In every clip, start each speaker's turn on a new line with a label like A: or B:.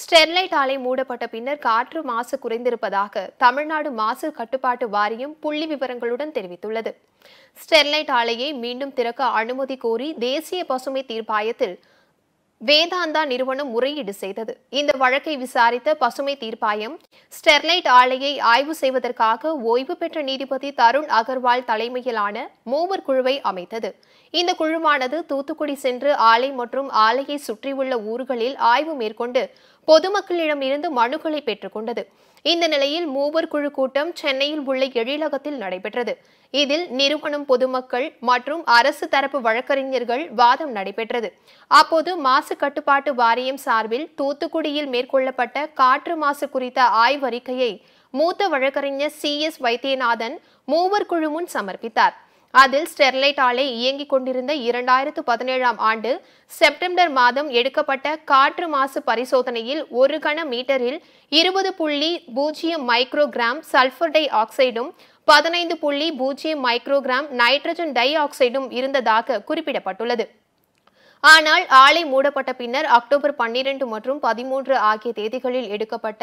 A: Sterlite ஆலை மூடப்பட்ட பின்னர் காற்று மாசு குறைந்திருப்பதாக தமிழ்நாடு மாசு கட்டுப்பாட்டு வாரியம் புள்ளி விவரங்களுடன் தெரிவித்துள்ளது ஸ்டெர்லைட் ஆலையை மீண்டும் திறக்க அனுமதி கோரி தேசிய பசுமை தீர்ப்பாயத்தில் வேதாந்தா நிறுவனம் முறையீடு செய்தது இந்த வழக்கை விசாரித்த பசுமை தீர்ப்பாயம் ஸ்டெர்லைட் ஆலையை ஆய்வு செய்வதற்காக ஓய்வு பெற்ற நீதிபதி தருண் அகர்வால் தலைமையிலான மூவர் குழுவை அமைத்தது இந்த குழுவானது தூத்துக்குடி சென்று ஆலை மற்றும் ஆலையை சுற்றியுள்ள ஊர்களில் ஆய்வு மேற்கொண்டு பொதுமக்களிடமிருந்து மனுக்களை பெற்றுக்கொண்டது இந்த நிலையில் மூவர் குழு கூட்டம் சென்னையில் உள்ள எழிலகத்தில் நடைபெற்றது இதில் நிறுவனம் பொதுமக்கள் மற்றும் அரசு தரப்பு வழக்கறிஞர்கள் வாதம் நடைபெற்றது அப்போது மாச மாசு கட்டுப்பாட்டு வாரியம் சார்பில் தூத்துக்குடியில் மேற்கொள்ளப்பட்ட காற்று மாசு குறித்த ஆய்வறிக்கையை மூத்த வழக்கறிஞர் சி எஸ் வைத்தியநாதன் மூவர் குழு முன் சமர்ப்பித்தார் அதில் ஸ்டெர்லைட் ஆலை இயங்கிக் கொண்டிருந்த இரண்டாயிரத்து பதினேழாம் ஆண்டு செப்டம்பர் மாதம் எடுக்கப்பட்ட காற்று மாசு பரிசோதனையில் ஒரு கன மீட்டரில் இருபது புள்ளி பூஜ்ஜியம் மைக்ரோகிராம் சல்பர் டை ஆக்சைடும் பதினைந்து புள்ளி பூஜ்ஜியம் மைக்ரோகிராம் நைட்ரஜன் டை ஆக்சைடும் இருந்ததாக குறிப்பிடப்பட்டுள்ளது ஆனால் ஆலை மூடப்பட்ட பின்னர் அக்டோபர் பன்னிரண்டு மற்றும் பதிமூன்று ஆகிய தேதிகளில் எடுக்கப்பட்ட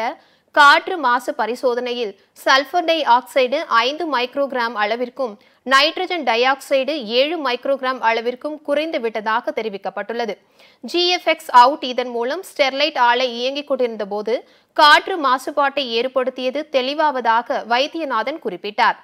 A: காற்று மாசு பரிசோதனையில் சல்பர் டை ஆக்சைடு ஐந்து மைக்ரோகிராம் அளவிற்கும் நைட்ரஜன் டை ஆக்சைடு ஏழு மைக்ரோகிராம் அளவிற்கும் குறைந்து விட்டதாக தெரிவிக்கப்பட்டுள்ளது ஜிஎஃப்எக்ஸ் அவுட் இதன் மூலம் ஸ்டெர்லைட் ஆலை இயங்கிக் கொண்டிருந்த போது காற்று மாசுபாட்டை ஏற்படுத்தியது தெளிவாவதாக வைத்தியநாதன் குறிப்பிட்டார்